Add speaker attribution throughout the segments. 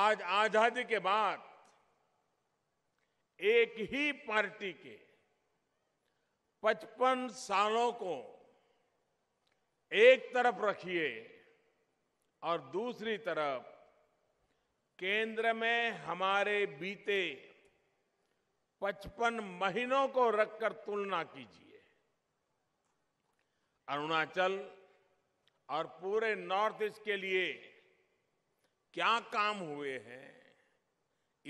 Speaker 1: आज आजादी के बाद एक ही पार्टी के 55 सालों को एक तरफ रखिए और दूसरी तरफ केंद्र में हमारे बीते 55 महीनों को रखकर तुलना कीजिए अरुणाचल और पूरे नॉर्थ ईस्ट के लिए क्या काम हुए हैं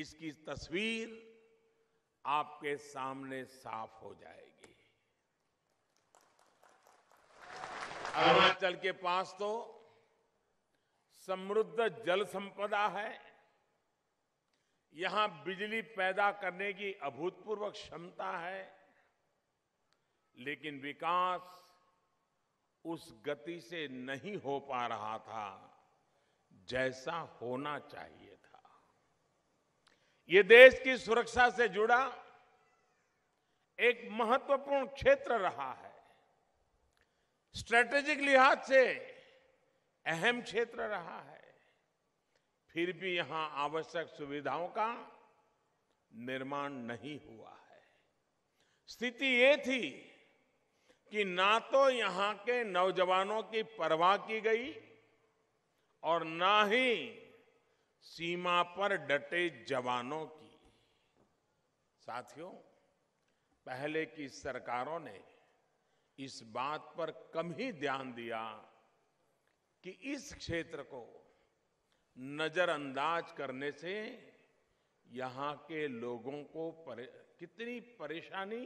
Speaker 1: इसकी तस्वीर आपके सामने साफ हो जाएगी अरुणाचल के पास तो समृद्ध जल संपदा है यहां बिजली पैदा करने की अभूतपूर्व क्षमता है लेकिन विकास उस गति से नहीं हो पा रहा था जैसा होना चाहिए था ये देश की सुरक्षा से जुड़ा एक महत्वपूर्ण क्षेत्र रहा है स्ट्रेटेजिक लिहाज से अहम क्षेत्र रहा है फिर भी यहां आवश्यक सुविधाओं का निर्माण नहीं हुआ है स्थिति ये थी कि ना तो यहां के नौजवानों की परवाह की गई और ना ही सीमा पर डटे जवानों की साथियों पहले की सरकारों ने इस बात पर कम ही ध्यान दिया कि इस क्षेत्र को नजरअंदाज करने से यहां के लोगों को परे, कितनी परेशानी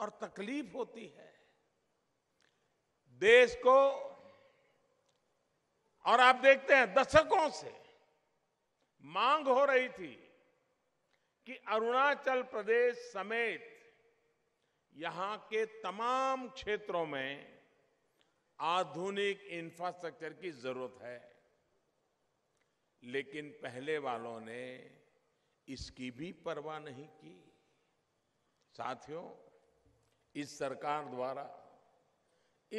Speaker 1: और तकलीफ होती है देश को और आप देखते हैं दशकों से मांग हो रही थी कि अरुणाचल प्रदेश समेत यहां के तमाम क्षेत्रों में आधुनिक इंफ्रास्ट्रक्चर की जरूरत है लेकिन पहले वालों ने इसकी भी परवाह नहीं की साथियों इस सरकार द्वारा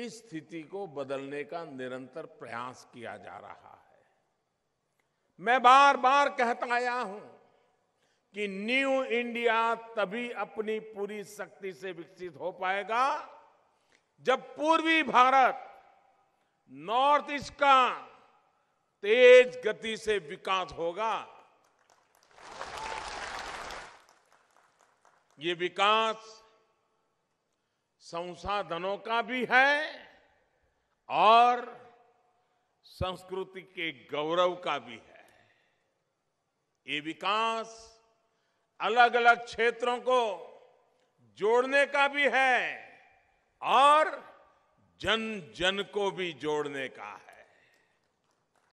Speaker 1: इस स्थिति को बदलने का निरंतर प्रयास किया जा रहा है मैं बार बार कहता आया हूं कि न्यू इंडिया तभी अपनी पूरी शक्ति से विकसित हो पाएगा जब पूर्वी भारत नॉर्थ ईस्ट का तेज गति से विकास होगा ये विकास संसाधनों का भी है और संस्कृति के गौरव का भी है ये विकास अलग अलग क्षेत्रों को जोड़ने का भी है और जन जन को भी जोड़ने का है